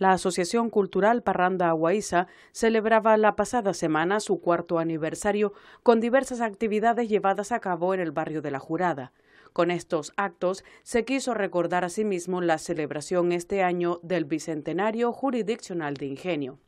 La Asociación Cultural Parranda Aguaiza celebraba la pasada semana su cuarto aniversario con diversas actividades llevadas a cabo en el barrio de La Jurada. Con estos actos se quiso recordar asimismo la celebración este año del Bicentenario Jurisdiccional de Ingenio.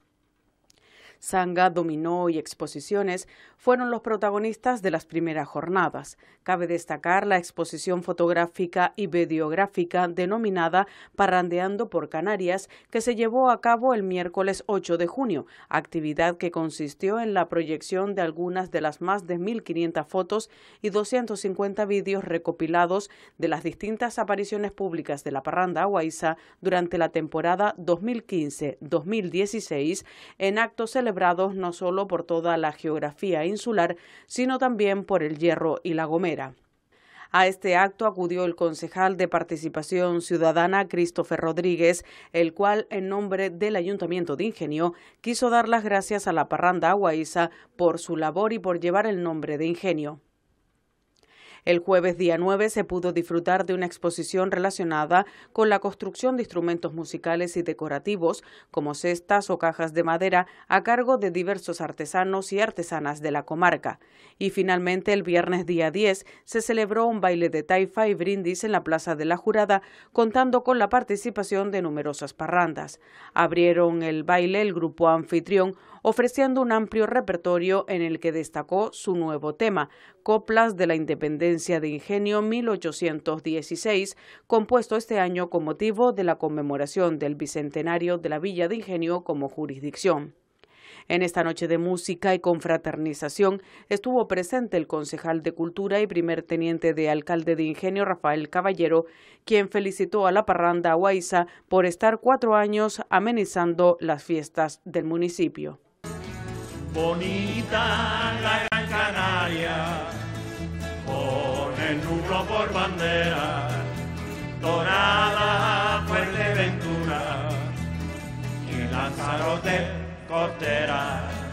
Sanga, dominó y exposiciones fueron los protagonistas de las primeras jornadas. Cabe destacar la exposición fotográfica y videográfica denominada Parrandeando por Canarias, que se llevó a cabo el miércoles 8 de junio, actividad que consistió en la proyección de algunas de las más de 1.500 fotos y 250 vídeos recopilados de las distintas apariciones públicas de la parranda aguaiza durante la temporada 2015-2016 en actos celebrados no solo por toda la geografía insular, sino también por el Hierro y la Gomera. A este acto acudió el concejal de Participación Ciudadana, Christopher Rodríguez, el cual, en nombre del Ayuntamiento de Ingenio, quiso dar las gracias a la parranda aguaiza por su labor y por llevar el nombre de Ingenio. El jueves día 9 se pudo disfrutar de una exposición relacionada con la construcción de instrumentos musicales y decorativos, como cestas o cajas de madera, a cargo de diversos artesanos y artesanas de la comarca. Y finalmente, el viernes día 10, se celebró un baile de taifa y brindis en la Plaza de la Jurada, contando con la participación de numerosas parrandas. Abrieron el baile el grupo anfitrión, ofreciendo un amplio repertorio en el que destacó su nuevo tema, Coplas de la Independencia de Ingenio 1816, compuesto este año con motivo de la conmemoración del Bicentenario de la Villa de Ingenio como jurisdicción. En esta noche de música y confraternización estuvo presente el concejal de Cultura y primer teniente de alcalde de Ingenio, Rafael Caballero, quien felicitó a la parranda Huayza por estar cuatro años amenizando las fiestas del municipio. Bonita Lanzarote Corteran.